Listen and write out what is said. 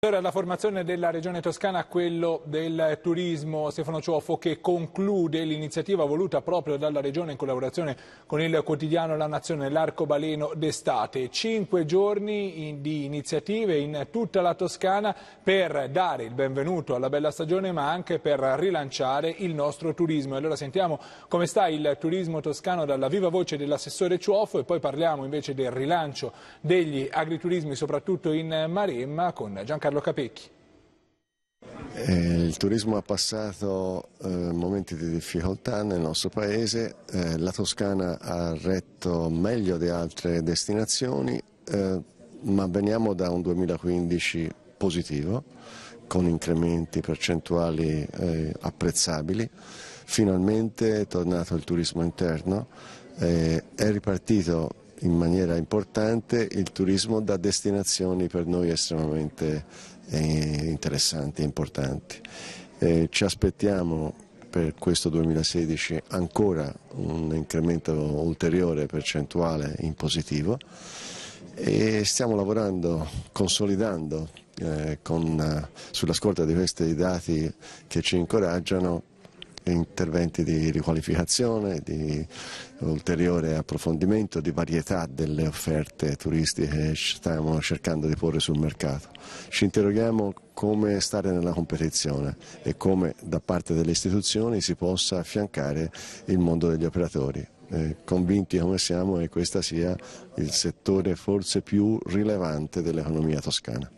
Allora, la formazione della Regione Toscana quello del turismo, Stefano Ciofo, che conclude l'iniziativa voluta proprio dalla Regione in collaborazione con il quotidiano La Nazione, l'arcobaleno d'estate. Cinque giorni di iniziative in tutta la Toscana per dare il benvenuto alla bella stagione ma anche per rilanciare il nostro turismo. Allora sentiamo come sta il turismo toscano dalla viva voce dell'assessore Ciofo e poi parliamo invece del rilancio degli agriturismi soprattutto in Maremma con Giancarlo Carlo Capecchi. Eh, il turismo ha passato eh, momenti di difficoltà nel nostro paese, eh, la Toscana ha retto meglio di altre destinazioni, ma veniamo da un 2015 positivo con incrementi percentuali apprezzabili. Finalmente è tornato il turismo interno, è ripartito in maniera importante il turismo da destinazioni per noi estremamente eh, interessanti e importanti. Eh, ci aspettiamo per questo 2016 ancora un incremento ulteriore percentuale in positivo e stiamo lavorando, consolidando eh, con, eh, sulla scorta di questi dati che ci incoraggiano interventi di riqualificazione, di ulteriore approfondimento, di varietà delle offerte turistiche che stiamo cercando di porre sul mercato. Ci interroghiamo come stare nella competizione e come da parte delle istituzioni si possa affiancare il mondo degli operatori. Eh, convinti come siamo che questo sia il settore forse più rilevante dell'economia toscana.